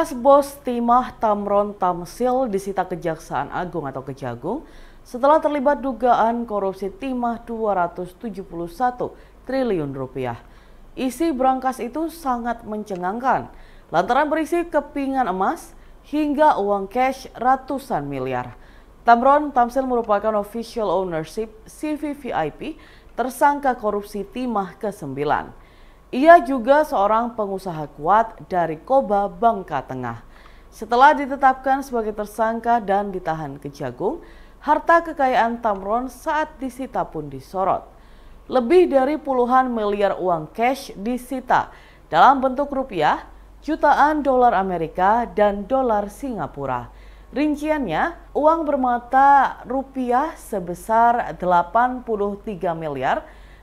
Bekas bos timah Tamron Tamsil disita Kejaksaan Agung atau Kejagung setelah terlibat dugaan korupsi timah 271 triliun rupiah. Isi berangkas itu sangat mencengangkan lantaran berisi kepingan emas hingga uang cash ratusan miliar. Tamron Tamsil merupakan official ownership CVVIP tersangka korupsi timah ke-9. Ia juga seorang pengusaha kuat dari Koba, Bangka Tengah. Setelah ditetapkan sebagai tersangka dan ditahan ke Jagung, harta kekayaan Tamron saat disita pun disorot. Lebih dari puluhan miliar uang cash disita dalam bentuk rupiah, jutaan dolar Amerika dan dolar Singapura. Rinciannya, uang bermata rupiah sebesar 83 miliar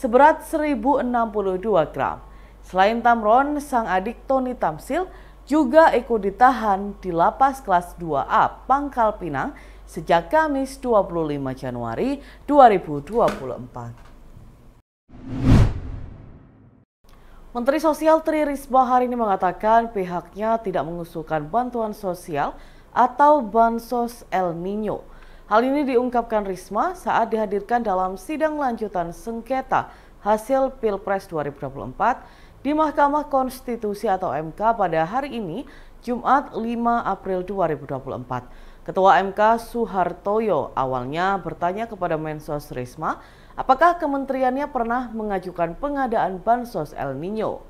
seberat 1062 gram. Selain Tamron, sang adik Tony Tamsil juga ikut ditahan di lapas kelas 2A Pangkal Pinang sejak Kamis 25 Januari 2024. Menteri Sosial Tri Risma hari ini mengatakan pihaknya tidak mengusulkan bantuan sosial atau bansos El Nino Hal ini diungkapkan Risma saat dihadirkan dalam sidang lanjutan sengketa hasil Pilpres 2024 di Mahkamah Konstitusi atau MK pada hari ini, Jumat 5 April 2024. Ketua MK Suhartoyo awalnya bertanya kepada Mensos Risma, apakah kementeriannya pernah mengajukan pengadaan bansos El Nino.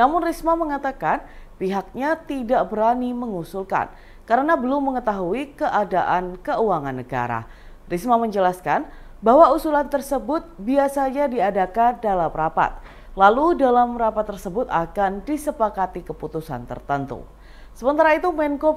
Namun Risma mengatakan pihaknya tidak berani mengusulkan karena belum mengetahui keadaan keuangan negara. Risma menjelaskan bahwa usulan tersebut biasanya diadakan dalam rapat. Lalu dalam rapat tersebut akan disepakati keputusan tertentu. Sementara itu Menko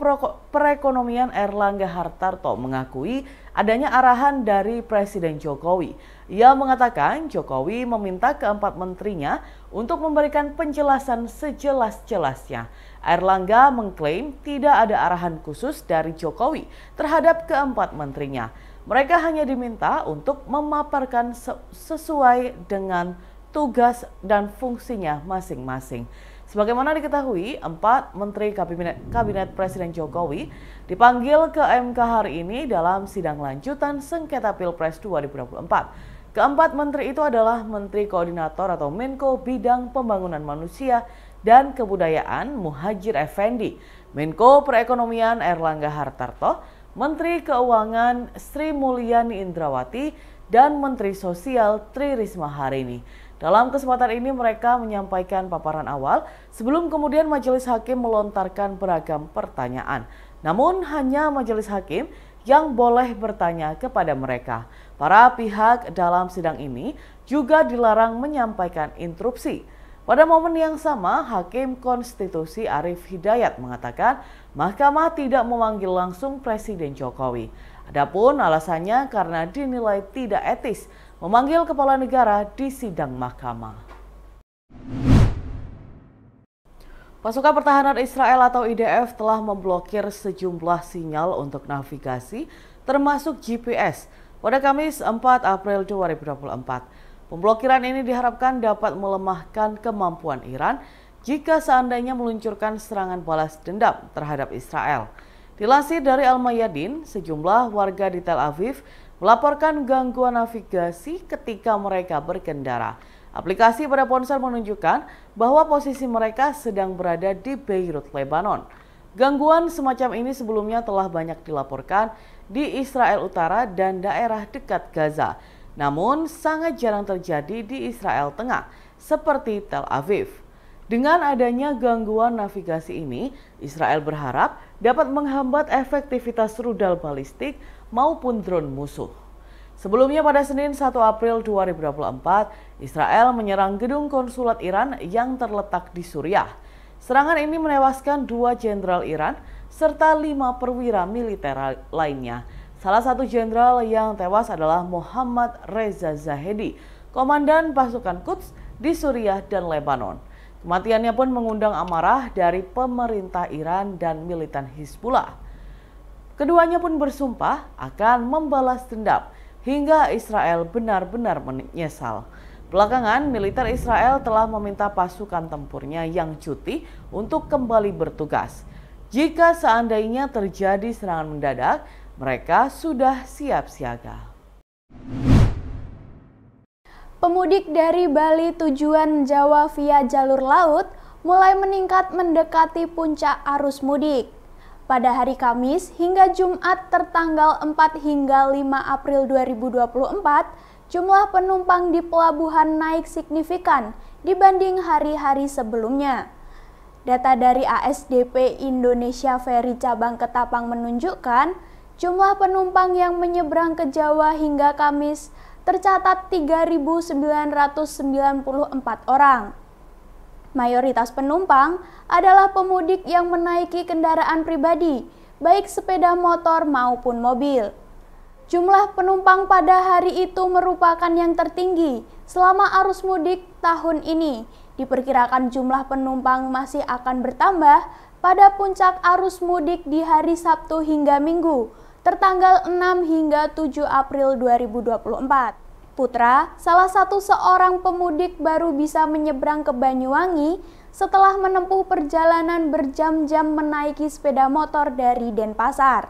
Perekonomian Erlangga Hartarto mengakui adanya arahan dari Presiden Jokowi. Ia mengatakan Jokowi meminta keempat menterinya untuk memberikan penjelasan sejelas-jelasnya. Erlangga mengklaim tidak ada arahan khusus dari Jokowi terhadap keempat menterinya. Mereka hanya diminta untuk memaparkan sesuai dengan tugas dan fungsinya masing-masing. Sebagaimana diketahui, empat menteri kabinet, kabinet Presiden Jokowi dipanggil ke MK hari ini dalam sidang lanjutan sengketa Pilpres 2024. Keempat menteri itu adalah Menteri Koordinator atau Menko Bidang Pembangunan Manusia dan Kebudayaan Muhajir Effendi, Menko Perekonomian Erlangga Hartarto, Menteri Keuangan Sri Mulyani Indrawati, dan Menteri Sosial Tri Risma hari ini. Dalam kesempatan ini mereka menyampaikan paparan awal sebelum kemudian majelis hakim melontarkan beragam pertanyaan. Namun hanya majelis hakim yang boleh bertanya kepada mereka. Para pihak dalam sidang ini juga dilarang menyampaikan interupsi. Pada momen yang sama, Hakim Konstitusi Arief Hidayat mengatakan mahkamah tidak memanggil langsung Presiden Jokowi. Adapun alasannya karena dinilai tidak etis memanggil kepala negara di sidang mahkamah. Pasukan Pertahanan Israel atau IDF telah memblokir sejumlah sinyal untuk navigasi, termasuk GPS, pada Kamis 4 April 2024. Pemblokiran ini diharapkan dapat melemahkan kemampuan Iran jika seandainya meluncurkan serangan balas dendam terhadap Israel. Dilansir dari Al-Mayadin, sejumlah warga di Tel Aviv melaporkan gangguan navigasi ketika mereka berkendara. Aplikasi pada ponsel menunjukkan bahwa posisi mereka sedang berada di Beirut, Lebanon. Gangguan semacam ini sebelumnya telah banyak dilaporkan di Israel Utara dan daerah dekat Gaza, namun sangat jarang terjadi di Israel Tengah, seperti Tel Aviv. Dengan adanya gangguan navigasi ini, Israel berharap dapat menghambat efektivitas rudal balistik maupun drone musuh. Sebelumnya pada Senin 1 April 2024, Israel menyerang gedung konsulat Iran yang terletak di Suriah. Serangan ini menewaskan dua jenderal Iran serta lima perwira militer lainnya. Salah satu jenderal yang tewas adalah Muhammad Reza Zahedi, komandan pasukan Quds di Suriah dan Lebanon. Kematiannya pun mengundang amarah dari pemerintah Iran dan militan Hizbullah. Keduanya pun bersumpah akan membalas dendam hingga Israel benar-benar menyesal. Belakangan, militer Israel telah meminta pasukan tempurnya yang cuti untuk kembali bertugas. Jika seandainya terjadi serangan mendadak, mereka sudah siap siaga. Pemudik dari Bali tujuan Jawa via jalur laut mulai meningkat mendekati puncak arus mudik pada hari Kamis hingga Jumat tertanggal 4 hingga 5 April 2024, jumlah penumpang di pelabuhan naik signifikan dibanding hari-hari sebelumnya. Data dari ASDP Indonesia Ferry Cabang Ketapang menunjukkan jumlah penumpang yang menyeberang ke Jawa hingga Kamis tercatat 3.994 orang Mayoritas penumpang adalah pemudik yang menaiki kendaraan pribadi, baik sepeda motor maupun mobil. Jumlah penumpang pada hari itu merupakan yang tertinggi selama arus mudik tahun ini. Diperkirakan jumlah penumpang masih akan bertambah pada puncak arus mudik di hari Sabtu hingga Minggu, tertanggal 6 hingga 7 April 2024. Putra, salah satu seorang pemudik baru bisa menyeberang ke Banyuwangi setelah menempuh perjalanan berjam-jam menaiki sepeda motor dari Denpasar.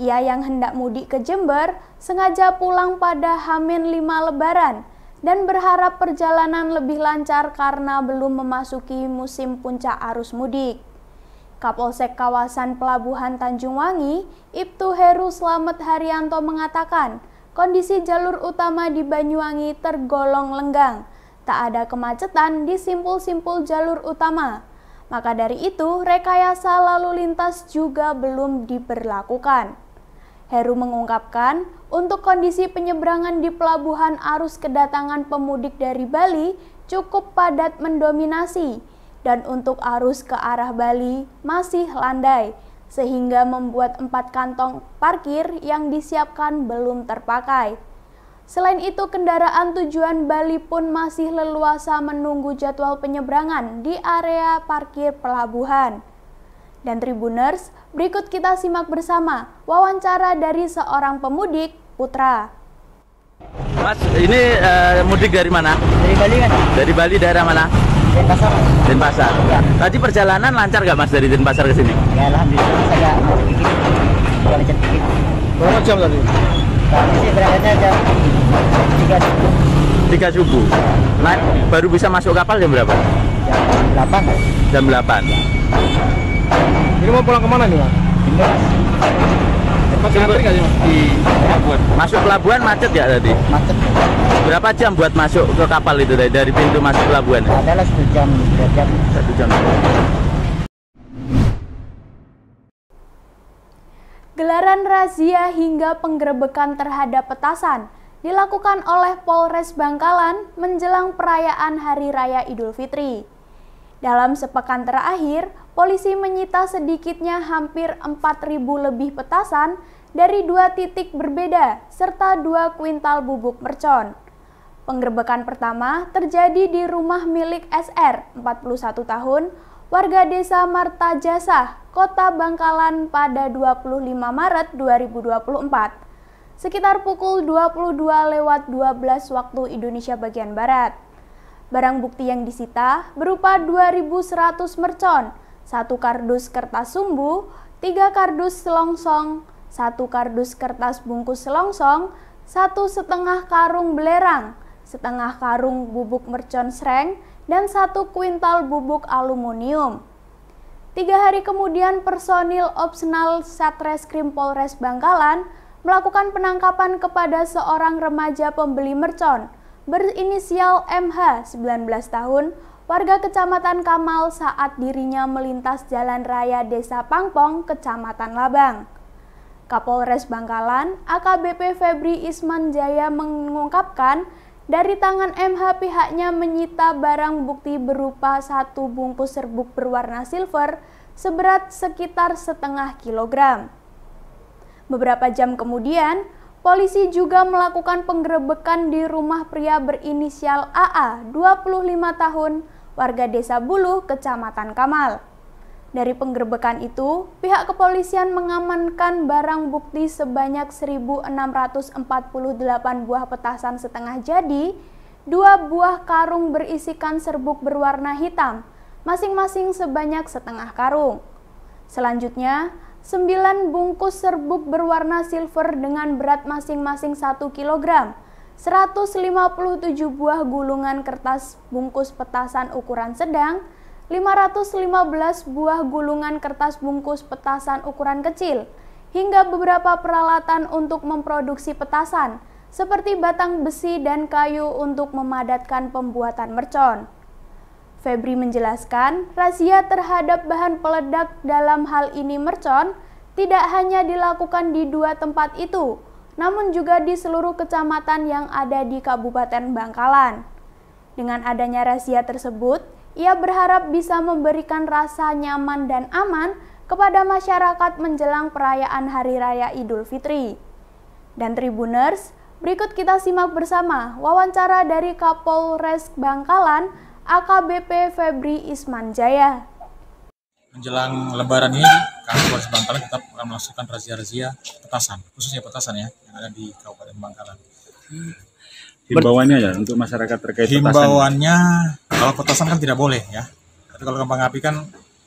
Ia yang hendak mudik ke Jember sengaja pulang pada Hamin 5 Lebaran dan berharap perjalanan lebih lancar karena belum memasuki musim puncak arus mudik. Kapolsek kawasan Pelabuhan Tanjung Wangi, Ibtu Heru Slamet Haryanto mengatakan, kondisi jalur utama di Banyuwangi tergolong lenggang. Tak ada kemacetan di simpul-simpul jalur utama. Maka dari itu, rekayasa lalu lintas juga belum diberlakukan. Heru mengungkapkan, untuk kondisi penyeberangan di pelabuhan arus kedatangan pemudik dari Bali cukup padat mendominasi, dan untuk arus ke arah Bali masih landai sehingga membuat empat kantong parkir yang disiapkan belum terpakai. Selain itu, kendaraan tujuan Bali pun masih leluasa menunggu jadwal penyeberangan di area parkir pelabuhan. Dan Tribuners, berikut kita simak bersama wawancara dari seorang pemudik, Putra. Mas, ini uh, mudik dari mana? Dari Bali kan? Dari Bali daerah mana? Denpasar. Denpasar. Ya. Tadi perjalanan lancar gak Mas dari Denpasar ke sini? Ya alhamdulillah saya sedikit. Berapa jam tadi? Tadi sih berangkatnya jam tiga subuh. Tiga ya. subuh. Nah, baru bisa masuk kapal jam berapa? Jam delapan. Jam delapan. Ini mau pulang kemana nih, Mas? Masuk pelabuhan macet ya tadi? Macet. Berapa jam buat masuk ke kapal itu dari, dari pintu masuk pelabuhan? Adalah satu jam, dua jam. Satu jam. Gelaran razia hingga penggerebekan terhadap petasan dilakukan oleh Polres Bangkalan menjelang perayaan Hari Raya Idul Fitri. Dalam sepekan terakhir, polisi menyita sedikitnya hampir 4.000 lebih petasan dari dua titik berbeda serta dua kuintal bubuk mercon. Penggerbekan pertama terjadi di rumah milik SR, 41 tahun, warga desa Marta Jasa, kota Bangkalan pada 25 Maret 2024, sekitar pukul 22 lewat 12 waktu Indonesia bagian Barat. Barang bukti yang disita berupa 2.100 mercon, satu kardus kertas sumbu, tiga kardus selongsong, satu kardus kertas bungkus selongsong, satu setengah karung belerang, setengah karung bubuk mercon sereng, dan satu kuintal bubuk aluminium. Tiga hari kemudian personil opsional Satreskrim Polres Bangkalan melakukan penangkapan kepada seorang remaja pembeli mercon berinisial MH 19 tahun, warga Kecamatan Kamal saat dirinya melintas jalan raya Desa Pangpong, Kecamatan Labang. Kapolres Bangkalan, AKBP Febri Isman Jaya mengungkapkan, dari tangan MH pihaknya menyita barang bukti berupa satu bungkus serbuk berwarna silver seberat sekitar setengah kilogram. Beberapa jam kemudian, Polisi juga melakukan penggerebekan di rumah pria berinisial AA, 25 tahun, warga Desa Buluh, Kecamatan Kamal. Dari penggerebekan itu, pihak kepolisian mengamankan barang bukti sebanyak 1.648 buah petasan setengah jadi, dua buah karung berisikan serbuk berwarna hitam, masing-masing sebanyak setengah karung. Selanjutnya, 9 bungkus serbuk berwarna silver dengan berat masing-masing 1 kg, 157 buah gulungan kertas bungkus petasan ukuran sedang, 515 buah gulungan kertas bungkus petasan ukuran kecil, hingga beberapa peralatan untuk memproduksi petasan, seperti batang besi dan kayu untuk memadatkan pembuatan mercon. Febri menjelaskan, razia terhadap bahan peledak dalam hal ini mercon tidak hanya dilakukan di dua tempat itu, namun juga di seluruh kecamatan yang ada di Kabupaten Bangkalan. Dengan adanya razia tersebut, ia berharap bisa memberikan rasa nyaman dan aman kepada masyarakat menjelang perayaan Hari Raya Idul Fitri. Dan Tribuners, berikut kita simak bersama wawancara dari Kapolres Bangkalan, AKBP Febri Ismanjaya. Menjelang lebaran ini, kami Polres Bangkalan tetap akan melaksanakan razia-razia petasan, khususnya petasan ya, yang ada di Kabupaten Bangkalan. Hmm. Himbauannya ya untuk masyarakat terkait Himbauannya, petasan. Himbauannya, kalau petasan kan tidak boleh ya. Tapi kalau kembang api kan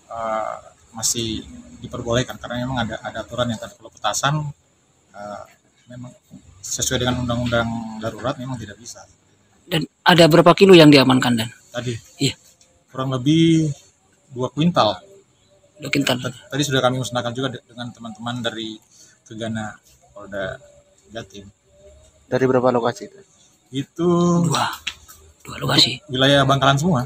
uh, masih diperbolehkan karena memang ada, ada aturan yang kalau petasan uh, memang sesuai dengan undang-undang darurat memang tidak bisa. Dan ada berapa kilo yang diamankan dan? tadi. Iya. Kurang lebih dua kuintal. Dua kuintal. Tadi sudah kami musnahkan juga dengan teman-teman dari Kegana Polda Jatim. Dari berapa lokasi itu? Itu dua. Dua lokasi. Wilayah Bangkalan semua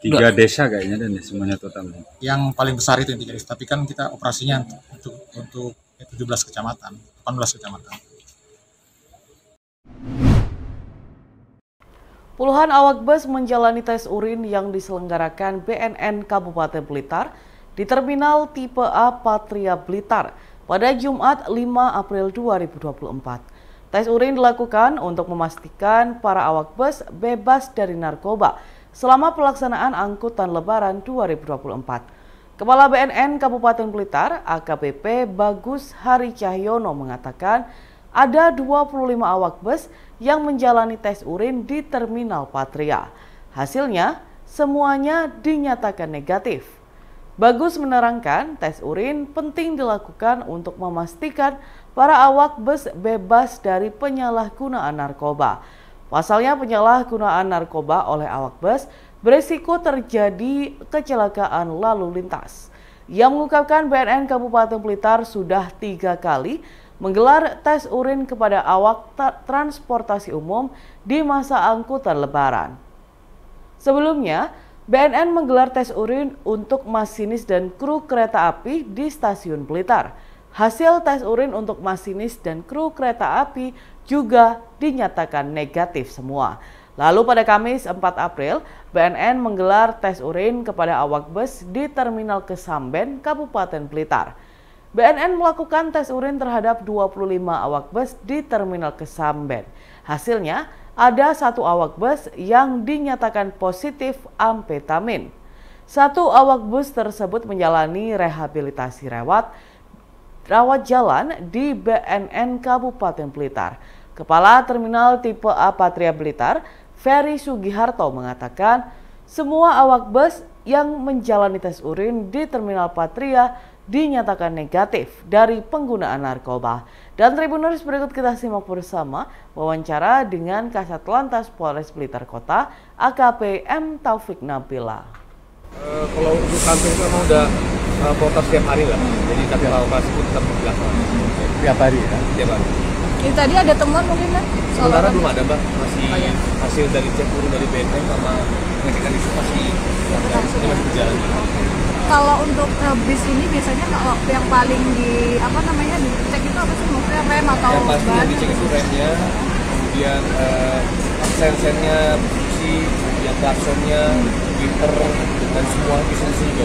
tiga dua. desa kayaknya dan semuanya totalnya. Yang paling besar itu yang tiga desa, tapi kan kita operasinya untuk untuk belas kecamatan, belas kecamatan. Puluhan awak bus menjalani tes urin yang diselenggarakan BNN Kabupaten Blitar di terminal tipe A Patria Blitar pada Jumat 5 April 2024. Tes urin dilakukan untuk memastikan para awak bus bebas dari narkoba selama pelaksanaan angkutan lebaran 2024. Kepala BNN Kabupaten Blitar AKBP Bagus Hari Cahyono mengatakan ada 25 awak bus yang menjalani tes urin di Terminal Patria. Hasilnya, semuanya dinyatakan negatif. Bagus menerangkan, tes urin penting dilakukan untuk memastikan para awak bus bebas dari penyalahgunaan narkoba. Pasalnya penyalahgunaan narkoba oleh awak bus berisiko terjadi kecelakaan lalu lintas. Yang mengungkapkan BNN Kabupaten Blitar sudah tiga kali menggelar tes urin kepada awak transportasi umum di masa angkutan lebaran. Sebelumnya, BNN menggelar tes urin untuk masinis dan kru kereta api di stasiun Blitar. Hasil tes urin untuk masinis dan kru kereta api juga dinyatakan negatif semua. Lalu pada Kamis 4 April, BNN menggelar tes urin kepada awak bus di Terminal Kesamben, Kabupaten Blitar. BNN melakukan tes urin terhadap 25 awak bus di Terminal Kesamben. Hasilnya, ada satu awak bus yang dinyatakan positif amfetamin. Satu awak bus tersebut menjalani rehabilitasi rawat, rawat jalan di BNN Kabupaten Blitar. Kepala Terminal Tipe A Patria Blitar, Ferry Sugiharto mengatakan, semua awak bus yang menjalani tes urin di Terminal Patria dinyatakan negatif dari penggunaan narkoba. Dan Tribuners berikut kita simak bersama wawancara dengan Kasat Lantas Polres Blitar Kota AKP M Taufik Nabila. Uh, kalau untuk kantor itu memang udah uh, protes tiap hari lah, jadi tapi iya. kalau operasi itu tetap berjalan. Tiap hari ya? Tiap hari. Ini tadi ada temuan mungkin kan? Sementara belum ada mbak, masih oh, ya. hasil dari cek dari BNP sama pengecekan itu masih, masih berjalan kalau untuk bis ini biasanya kalau yang paling di apa namanya dicek itu apa sih maksudnya rem atau yang pasti ban? yang dicek itu remnya kemudian uh, eh, absensennya posisi kemudian klaksonnya winter dan semua efisiensi juga